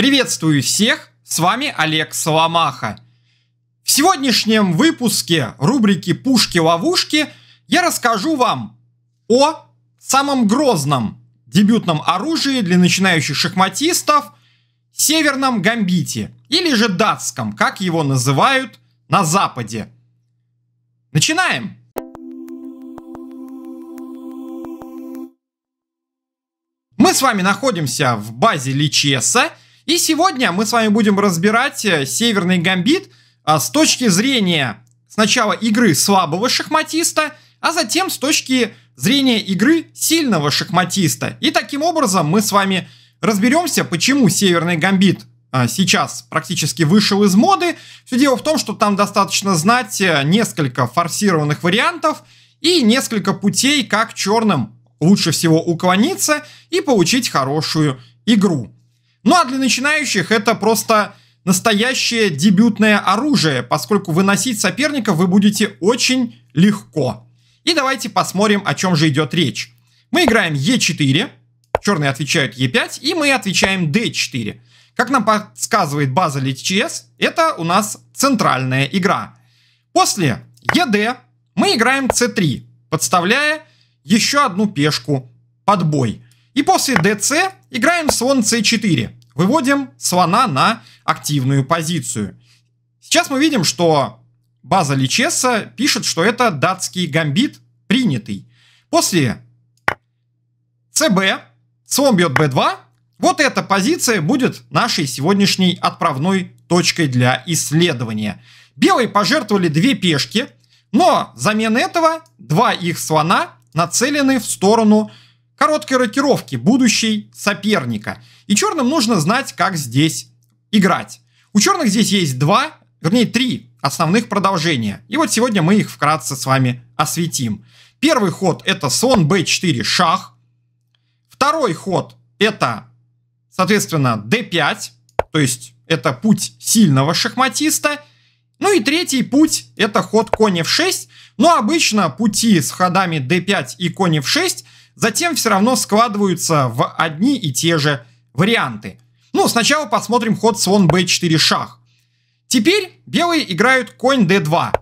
Приветствую всех, с вами Олег Соломаха. В сегодняшнем выпуске рубрики «Пушки-ловушки» я расскажу вам о самом грозном дебютном оружии для начинающих шахматистов – Северном Гамбите, или же датском, как его называют на Западе. Начинаем! Мы с вами находимся в базе Личеса – и сегодня мы с вами будем разбирать э, Северный Гамбит э, с точки зрения сначала игры слабого шахматиста, а затем с точки зрения игры сильного шахматиста. И таким образом мы с вами разберемся, почему Северный Гамбит э, сейчас практически вышел из моды. Все дело в том, что там достаточно знать несколько форсированных вариантов и несколько путей, как черным лучше всего уклониться и получить хорошую игру. Ну а для начинающих это просто настоящее дебютное оружие, поскольку выносить соперника вы будете очень легко. И давайте посмотрим, о чем же идет речь. Мы играем Е4, черные отвечают Е5, и мы отвечаем d 4 Как нам подсказывает база Литчес, это у нас центральная игра. После ЕД мы играем c 3 подставляя еще одну пешку под бой. И после dc играем слон c4. Выводим слона на активную позицию. Сейчас мы видим, что база Личеса пишет, что это датский гамбит принятый. После cb слон бьет b2. Вот эта позиция будет нашей сегодняшней отправной точкой для исследования. Белые пожертвовали две пешки, но взамен этого два их слона нацелены в сторону короткой рокировки будущей соперника. И черным нужно знать, как здесь играть. У черных здесь есть два, вернее три основных продолжения. И вот сегодня мы их вкратце с вами осветим. Первый ход это слон b4 шах. Второй ход это, соответственно, d5, то есть это путь сильного шахматиста. Ну и третий путь это ход конь f6. Но обычно пути с ходами d5 и конь f6 затем все равно складываются в одни и те же варианты. Ну, сначала посмотрим ход слон b4 шах. Теперь белые играют конь d2.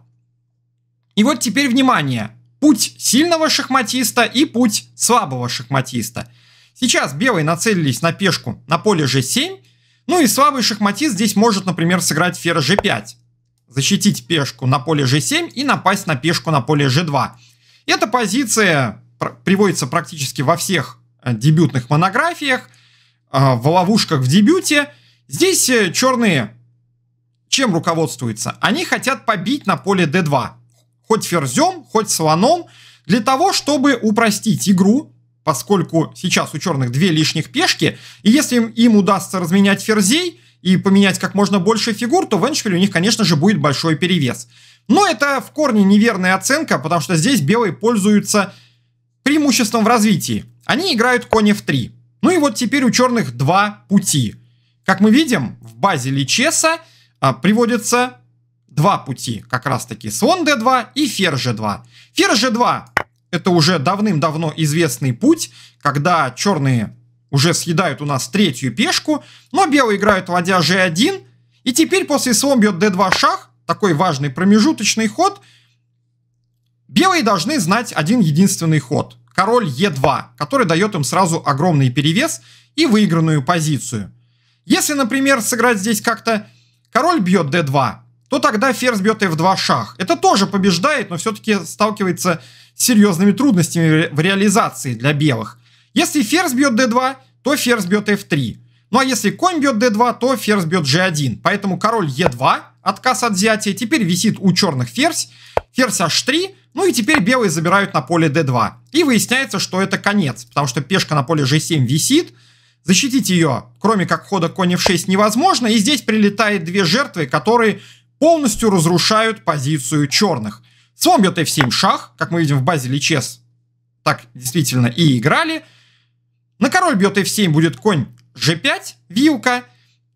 И вот теперь внимание. Путь сильного шахматиста и путь слабого шахматиста. Сейчас белые нацелились на пешку на поле g7. Ну и слабый шахматист здесь может, например, сыграть ферзь g5. Защитить пешку на поле g7 и напасть на пешку на поле g2. Эта позиция приводится практически во всех э, дебютных монографиях, а, в ловушках в дебюте. Здесь э, черные чем руководствуются? Они хотят побить на поле d2. Хоть ферзем, хоть слоном, для того, чтобы упростить игру, поскольку сейчас у черных две лишних пешки, и если им, им удастся разменять ферзей и поменять как можно больше фигур, то в эндшпиле у них, конечно же, будет большой перевес. Но это в корне неверная оценка, потому что здесь белые пользуются преимуществом в развитии. Они играют коня в 3. Ну и вот теперь у черных два пути. Как мы видим, в базе Личеса а, приводится два пути. Как раз таки слон d2 и фер g2. Фер g2 это уже давным-давно известный путь, когда черные уже съедают у нас третью пешку, но белые играют ладья g1. И теперь после слон бьет d2 шах, такой важный промежуточный ход – Белые должны знать один единственный ход – король Е2, который дает им сразу огромный перевес и выигранную позицию. Если, например, сыграть здесь как-то король бьет d2, то тогда ферзь бьет f2 шах. Это тоже побеждает, но все-таки сталкивается с серьезными трудностями в реализации для белых. Если ферзь бьет d2, то ферзь бьет f3. Ну а если конь бьет d2, то ферзь бьет g1. Поэтому король e2, отказ от взятия, теперь висит у черных ферзь, ферзь h3, ну и теперь белые забирают на поле d2. И выясняется, что это конец, потому что пешка на поле g7 висит, защитить ее, кроме как хода конь f6, невозможно, и здесь прилетает две жертвы, которые полностью разрушают позицию черных. Слон бьет f7 шах, как мы видим в базе Личес, так действительно и играли. На король бьет f7 будет конь g5, вилка.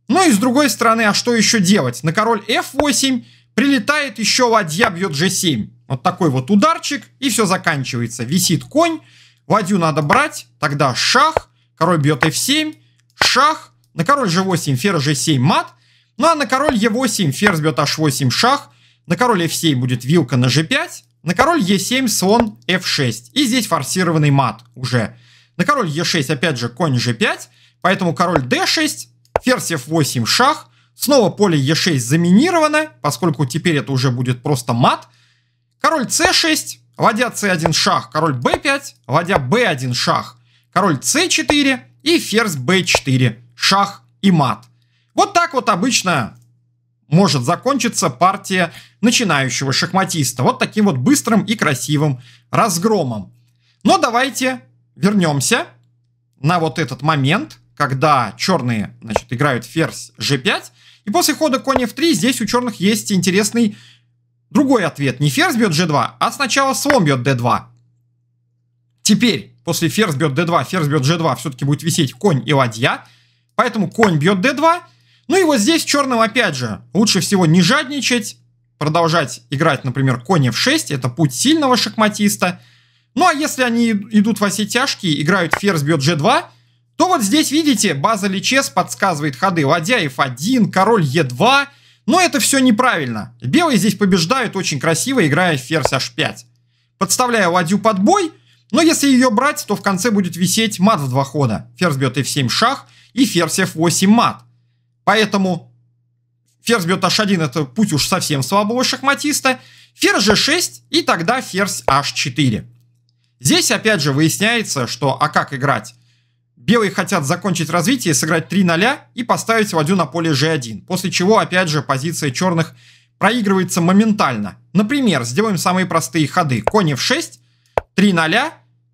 Ну и с другой стороны, а что еще делать? На король f8 прилетает еще ладья бьет g7. Вот такой вот ударчик, и все заканчивается. Висит конь, ладью надо брать, тогда шах, король бьет f7, шах, на король g8, ферзь g7, мат, ну а на король e8, ферзь бьет h8, шах, на король f7 будет вилка на g5, на король e7, слон f6, и здесь форсированный мат уже. На король e6, опять же, конь g5, поэтому король d6, ферзь f8, шах, снова поле e6 заминировано, поскольку теперь это уже будет просто мат, Король c6, ладья c1 шах, король b5, ладья b1 шах, король c4 и ферзь b4, шах и мат. Вот так вот обычно может закончиться партия начинающего шахматиста. Вот таким вот быстрым и красивым разгромом. Но давайте вернемся на вот этот момент, когда черные значит, играют ферзь g5. И после хода конь f3 здесь у черных есть интересный Другой ответ. Не ферзь бьет g2, а сначала слон бьет d2. Теперь, после ферзь бьет d2, ферзь бьет g2, все-таки будет висеть конь и ладья. Поэтому конь бьет d2. Ну и вот здесь черным, опять же, лучше всего не жадничать, продолжать играть, например, конь f6, это путь сильного шахматиста. Ну а если они идут во все тяжкие, играют ферзь бьет g2, то вот здесь, видите, база Личес подсказывает ходы ладья f1, король e2, но это все неправильно. Белые здесь побеждают очень красиво, играя ферзь h5. Подставляя ладью под бой, но если ее брать, то в конце будет висеть мат в два хода. Ферзь бьет f7 шах и ферзь f8 мат. Поэтому ферзь бьет h1 это путь уж совсем слабого шахматиста. Ферзь g6 и тогда ферзь h4. Здесь опять же выясняется, что а как играть? Белые хотят закончить развитие, сыграть 3-0 и поставить ладью на поле g1. После чего, опять же, позиция черных проигрывается моментально. Например, сделаем самые простые ходы. Конь f6, 3-0,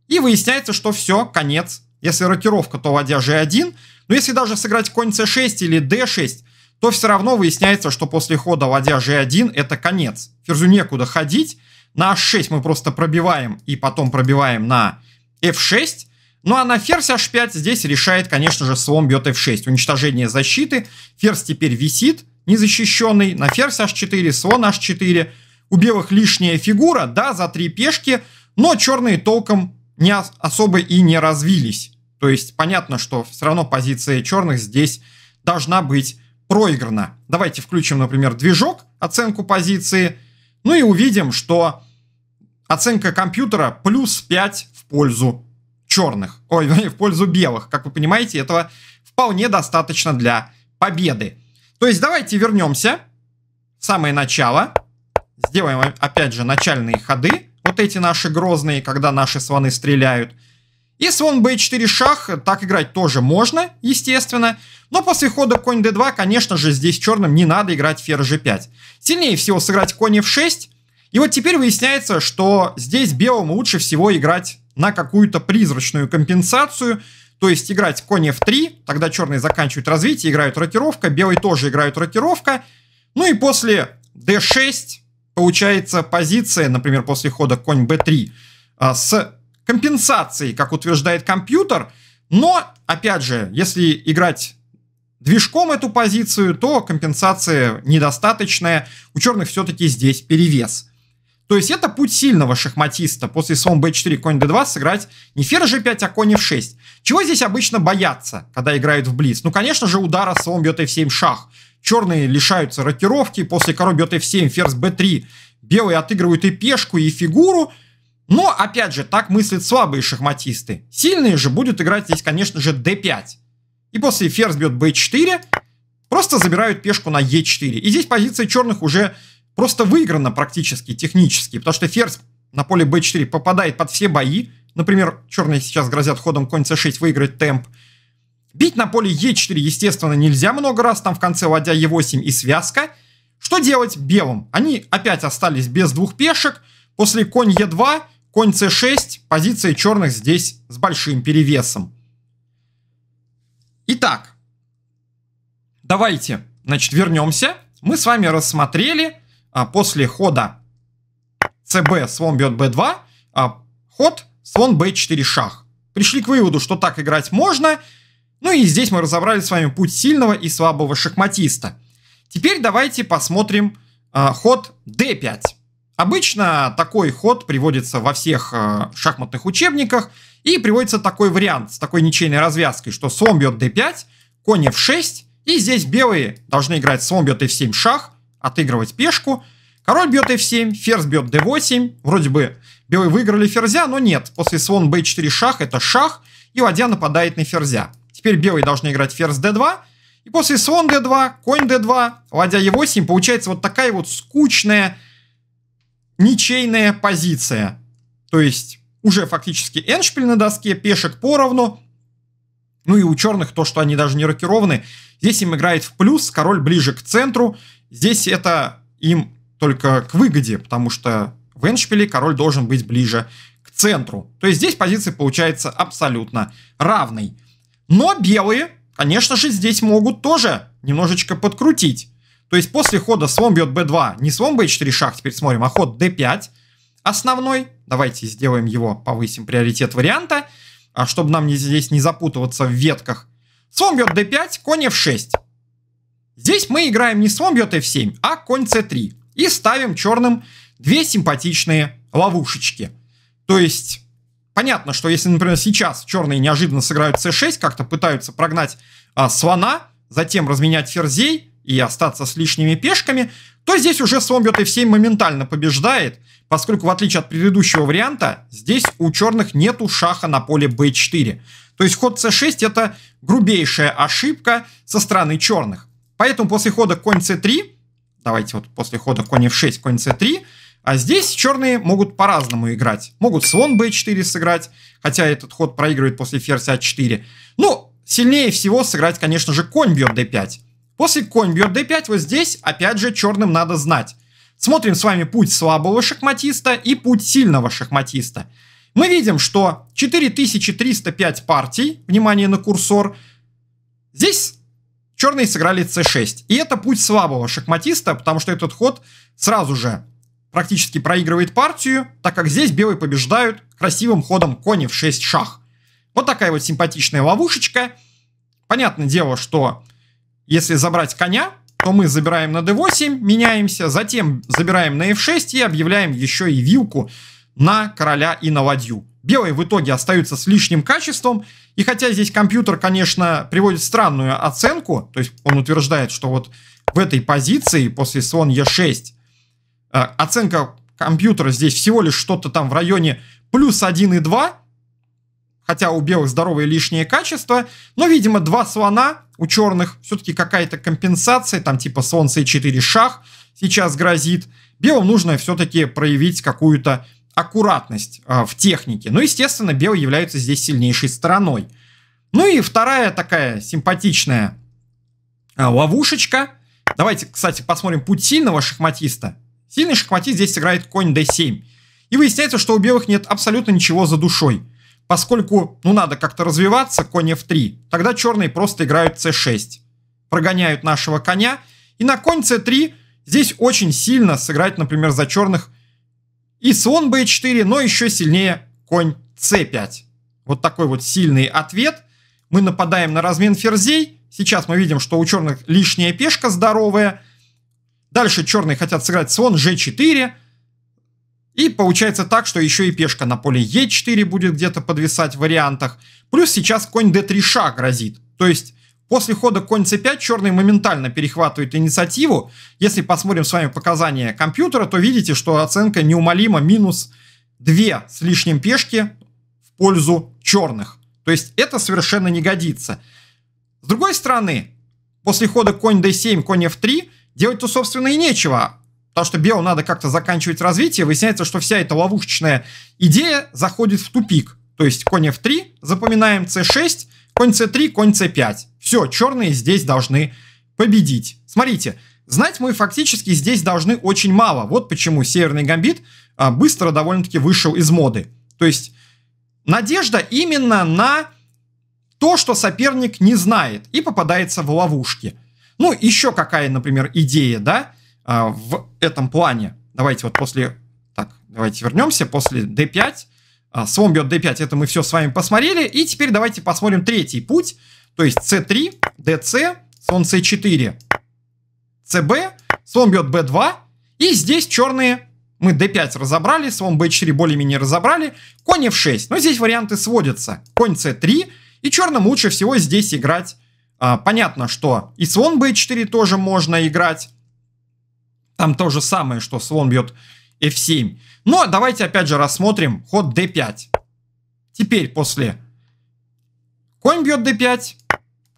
и выясняется, что все, конец. Если рокировка, то ладья g1. Но если даже сыграть конь c6 или d6, то все равно выясняется, что после хода ладья g1 это конец. Ферзю некуда ходить. На h6 мы просто пробиваем и потом пробиваем на f6. Ну а на ферзь h5 здесь решает, конечно же, слон бьет f6. Уничтожение защиты. Ферзь теперь висит, незащищенный. На ферзь h4, слон h4. У белых лишняя фигура, да, за три пешки. Но черные толком не особо и не развились. То есть понятно, что все равно позиция черных здесь должна быть проиграна. Давайте включим, например, движок, оценку позиции. Ну и увидим, что оценка компьютера плюс 5 в пользу черных, ой, в пользу белых. Как вы понимаете, этого вполне достаточно для победы. То есть давайте вернемся в самое начало. Сделаем, опять же, начальные ходы. Вот эти наши грозные, когда наши слоны стреляют. И слон b4 шах, так играть тоже можно, естественно. Но после хода конь d2, конечно же, здесь черным не надо играть ферзь g5. Сильнее всего сыграть конь f6. И вот теперь выясняется, что здесь белым лучше всего играть на какую-то призрачную компенсацию. То есть играть конь f3, тогда черные заканчивают развитие, играют ротировка, белый тоже играют ротировка, Ну и после d6 получается позиция, например, после хода конь b3, а, с компенсацией, как утверждает компьютер. Но, опять же, если играть движком эту позицию, то компенсация недостаточная. У черных все-таки здесь перевес. То есть это путь сильного шахматиста после слон b4, конь d2 сыграть не ферзь g5, а конь f6. Чего здесь обычно боятся, когда играют в блиц? Ну, конечно же, удара слон бьет f7 шах. Черные лишаются рокировки, после король бьет f7, ферзь b3. Белые отыгрывают и пешку, и фигуру. Но, опять же, так мыслят слабые шахматисты. Сильные же будут играть здесь, конечно же, d5. И после ферзь бьет b4, просто забирают пешку на e4. И здесь позиция черных уже просто выиграно практически технически, потому что ферзь на поле b4 попадает под все бои. Например, черные сейчас грозят ходом конь c6 выиграть темп. Бить на поле e4, естественно, нельзя много раз, там в конце ладья e8 и связка. Что делать белым? Они опять остались без двух пешек. После конь e2, конь c6, позиция черных здесь с большим перевесом. Итак, давайте, значит, вернемся. Мы с вами рассмотрели а, после хода ЦБ слон бьет b2, а ход слон b4 шах. Пришли к выводу, что так играть можно. Ну и здесь мы разобрали с вами путь сильного и слабого шахматиста. Теперь давайте посмотрим э, ход d5. Обычно такой ход приводится во всех э, шахматных учебниках и приводится такой вариант с такой ничейной развязкой, что слон бьет d5, конь f6, и здесь белые должны играть слон бьет f7 шах, отыгрывать пешку. Король бьет f7, ферзь бьет d8. Вроде бы белые выиграли ферзя, но нет. После слон b4 шах это шах, и ладья нападает на ферзя. Теперь белые должны играть ферзь d2. И после слон d2, конь d2, ладья e8, получается вот такая вот скучная, ничейная позиция. То есть уже фактически эншпиль на доске, пешек поровну. Ну и у черных то, что они даже не рокированы. Здесь им играет в плюс, король ближе к центру. Здесь это им только к выгоде, потому что в эндшпиле король должен быть ближе к центру. То есть здесь позиция получается абсолютно равной. Но белые, конечно же, здесь могут тоже немножечко подкрутить. То есть после хода слон бьет b2, не слон b4 шах, теперь смотрим, а ход d5 основной. Давайте сделаем его, повысим приоритет варианта, а чтобы нам здесь не запутываться в ветках. Слон бьет d5, конь f6. Здесь мы играем не слон бьет f7, а конь c3. И ставим черным две симпатичные ловушечки. То есть, понятно, что если, например, сейчас черные неожиданно сыграют c6, как-то пытаются прогнать а, слона, затем разменять ферзей и остаться с лишними пешками, то здесь уже слон бьет f7 моментально побеждает, поскольку в отличие от предыдущего варианта, здесь у черных нету шаха на поле b4. То есть ход c6 это грубейшая ошибка со стороны черных. Поэтому после хода конь c3, давайте вот после хода конь f6, конь c3, а здесь черные могут по-разному играть. Могут слон b4 сыграть, хотя этот ход проигрывает после ферзь a4. А ну, сильнее всего сыграть, конечно же, конь бьет d5. После конь бьет d5 вот здесь, опять же, черным надо знать. Смотрим с вами путь слабого шахматиста и путь сильного шахматиста. Мы видим, что 4305 партий, внимание на курсор, здесь черные сыграли c6. И это путь слабого шахматиста, потому что этот ход сразу же практически проигрывает партию, так как здесь белые побеждают красивым ходом кони в 6 шах. Вот такая вот симпатичная ловушечка. Понятное дело, что если забрать коня, то мы забираем на d8, меняемся, затем забираем на f6 и объявляем еще и вилку на короля и на ладью белые в итоге остаются с лишним качеством. И хотя здесь компьютер, конечно, приводит странную оценку, то есть он утверждает, что вот в этой позиции после e слон Е6 э, оценка компьютера здесь всего лишь что-то там в районе плюс 1,2, хотя у белых здоровые лишние качества, но, видимо, два слона у черных все-таки какая-то компенсация, там типа слон c4 шах сейчас грозит. Белым нужно все-таки проявить какую-то аккуратность а, в технике. Ну, естественно, белые являются здесь сильнейшей стороной. Ну и вторая такая симпатичная а, ловушечка. Давайте, кстати, посмотрим путь сильного шахматиста. Сильный шахматист здесь играет конь d7. И выясняется, что у белых нет абсолютно ничего за душой. Поскольку, ну, надо как-то развиваться, конь f3. Тогда черные просто играют c6. Прогоняют нашего коня. И на конь c3 здесь очень сильно сыграть, например, за черных и слон b4, но еще сильнее конь c5. Вот такой вот сильный ответ. Мы нападаем на размен ферзей. Сейчас мы видим, что у черных лишняя пешка здоровая. Дальше черные хотят сыграть слон g4. И получается так, что еще и пешка на поле e4 будет где-то подвисать в вариантах. Плюс сейчас конь d3 шаг грозит. То есть После хода конь c5 черные моментально перехватывают инициативу. Если посмотрим с вами показания компьютера, то видите, что оценка неумолимо минус 2 с лишним пешки в пользу черных. То есть это совершенно не годится. С другой стороны, после хода конь d7, конь f3 делать-то, собственно, и нечего. Потому что белу надо как-то заканчивать развитие. Выясняется, что вся эта ловушечная идея заходит в тупик. То есть конь f3, запоминаем c6, конь c3, конь c5. Все, черные здесь должны победить. Смотрите, знать мы фактически здесь должны очень мало. Вот почему Северный Гамбит а, быстро довольно-таки вышел из моды. То есть надежда именно на то, что соперник не знает и попадается в ловушки. Ну, еще какая, например, идея, да, а, в этом плане. Давайте вот после... Так, давайте вернемся после d5. Слон бьет d5, это мы все с вами посмотрели. И теперь давайте посмотрим третий путь – то есть c3, dc, слон c4, cb, слон бьет b2. И здесь черные мы d5 разобрали, слон b4 более-менее разобрали, конь f6. Но здесь варианты сводятся. Конь c3, и черным лучше всего здесь играть. А, понятно, что и слон b4 тоже можно играть. Там то же самое, что слон бьет f7. Но ну, а давайте опять же рассмотрим ход d5. Теперь после Конь бьет d5,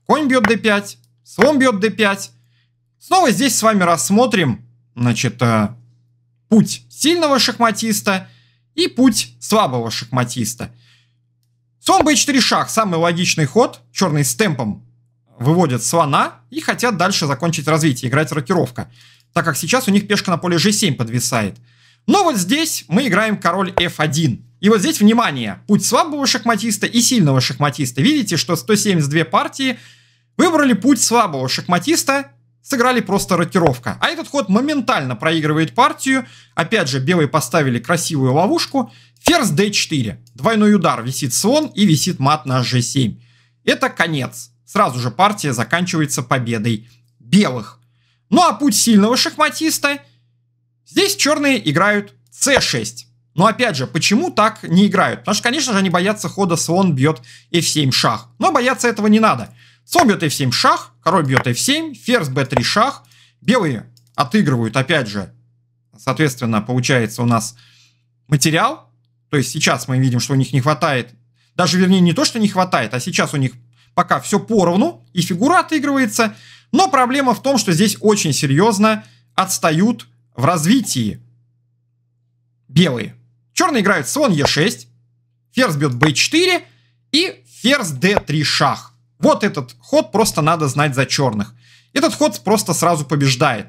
конь бьет d5, слон бьет d5. Снова здесь с вами рассмотрим, значит, э, путь сильного шахматиста и путь слабого шахматиста. Слон b4 шах, самый логичный ход, черный с темпом выводят слона и хотят дальше закончить развитие, играть рокировка, так как сейчас у них пешка на поле g7 подвисает. Но вот здесь мы играем король f1. И вот здесь, внимание, путь слабого шахматиста и сильного шахматиста. Видите, что 172 партии выбрали путь слабого шахматиста, сыграли просто ротировка. А этот ход моментально проигрывает партию. Опять же, белые поставили красивую ловушку. Ферзь d4. Двойной удар. Висит слон и висит мат на g7. Это конец. Сразу же партия заканчивается победой белых. Ну а путь сильного шахматиста... Здесь черные играют c6. Но опять же, почему так не играют? Потому что, конечно же, они боятся хода слон бьет f7 шах. Но бояться этого не надо. Слон бьет f7 шах, король бьет f7, ферзь b3 шах. Белые отыгрывают, опять же, соответственно, получается у нас материал. То есть сейчас мы видим, что у них не хватает, даже вернее не то, что не хватает, а сейчас у них пока все поровну и фигура отыгрывается. Но проблема в том, что здесь очень серьезно отстают в развитии белые. Черные играют слон Е6, ферзь бьет b4 и ферзь d3 шах. Вот этот ход просто надо знать за черных. Этот ход просто сразу побеждает.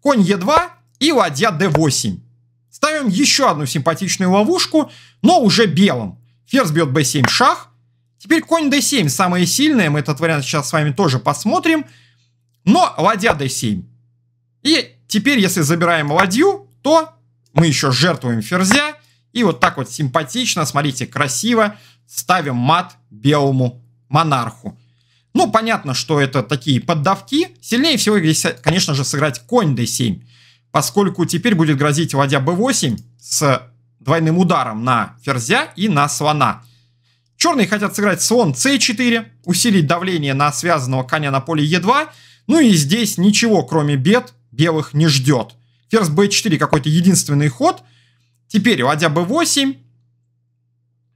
Конь е 2 и ладья d8. Ставим еще одну симпатичную ловушку, но уже белым. Ферзь бьет b7 шах. Теперь конь d7 самое сильное, мы этот вариант сейчас с вами тоже посмотрим. Но ладья d7. И теперь, если забираем ладью, то мы еще жертвуем ферзя и вот так вот симпатично, смотрите, красиво ставим мат белому монарху. Ну, понятно, что это такие поддавки. Сильнее всего здесь, конечно же, сыграть конь d7, поскольку теперь будет грозить ладья b8 с двойным ударом на ферзя и на слона. Черные хотят сыграть слон c4, усилить давление на связанного коня на поле e2. Ну и здесь ничего, кроме бед, белых не ждет. Ферзь b4 какой-то единственный ход – Теперь, ладья b8,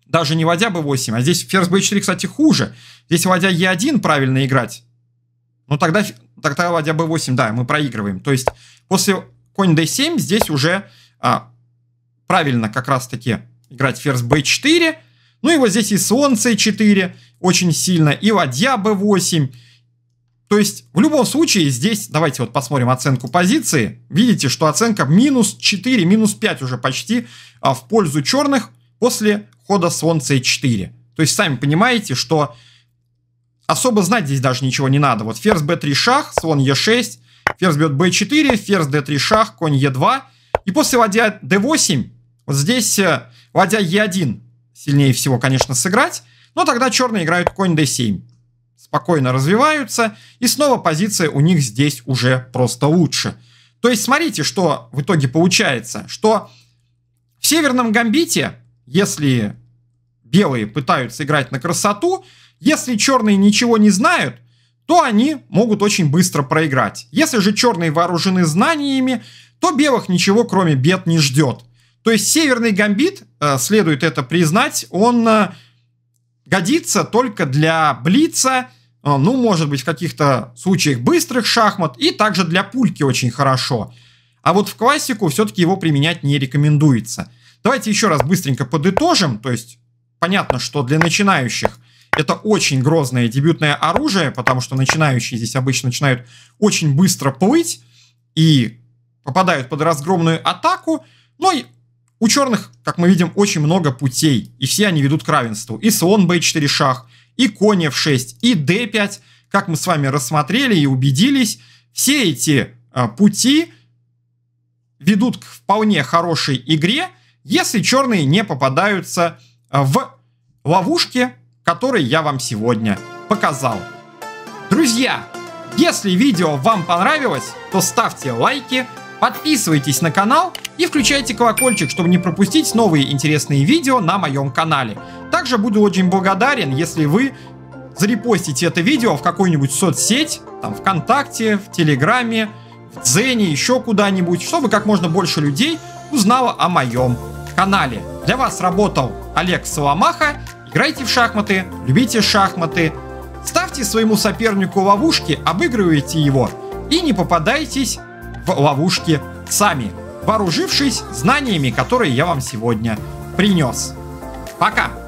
даже не ладья b8, а здесь ферзь b4, кстати, хуже. Здесь ладья e1 правильно играть. Ну тогда, тогда ладья b8, да, мы проигрываем. То есть после конь d7 здесь уже а, правильно как раз-таки играть ферзь b4. Ну и вот здесь и слон c4 очень сильно, и ладья b8. То есть, в любом случае, здесь, давайте вот посмотрим оценку позиции. Видите, что оценка минус 4, минус 5 уже почти а, в пользу черных после хода Солнца и 4. То есть, сами понимаете, что особо знать здесь даже ничего не надо. Вот ферзь b3 шах, слон e6, ферзь бьет b4, ферзь d3 шах, конь e2. И после ладья d8, вот здесь э, ладья e1 сильнее всего, конечно, сыграть. Но тогда черные играют конь d7 спокойно развиваются, и снова позиция у них здесь уже просто лучше. То есть смотрите, что в итоге получается, что в Северном Гамбите, если белые пытаются играть на красоту, если черные ничего не знают, то они могут очень быстро проиграть. Если же черные вооружены знаниями, то белых ничего кроме бед не ждет. То есть Северный Гамбит, э, следует это признать, он э, годится только для Блица а, ну, может быть, в каких-то случаях быстрых шахмат, и также для пульки очень хорошо. А вот в классику все-таки его применять не рекомендуется. Давайте еще раз быстренько подытожим, то есть понятно, что для начинающих это очень грозное дебютное оружие, потому что начинающие здесь обычно начинают очень быстро плыть и попадают под разгромную атаку, но ну, и у черных, как мы видим, очень много путей, и все они ведут к равенству. И слон b4 шах, и конь в 6 и d5. Как мы с вами рассмотрели и убедились, все эти э, пути ведут к вполне хорошей игре, если черные не попадаются а, в ловушке, которой я вам сегодня показал. Друзья, если видео вам понравилось, то ставьте лайки, Подписывайтесь на канал и включайте колокольчик, чтобы не пропустить новые интересные видео на моем канале. Также буду очень благодарен, если вы зарепостите это видео в какую-нибудь соцсеть, там ВКонтакте, в Телеграме, в Дзене, еще куда-нибудь, чтобы как можно больше людей узнало о моем канале. Для вас работал Олег Соломаха. Играйте в шахматы, любите шахматы, ставьте своему сопернику ловушки, обыгрывайте его и не попадайтесь в ловушке сами, вооружившись знаниями, которые я вам сегодня принес. Пока!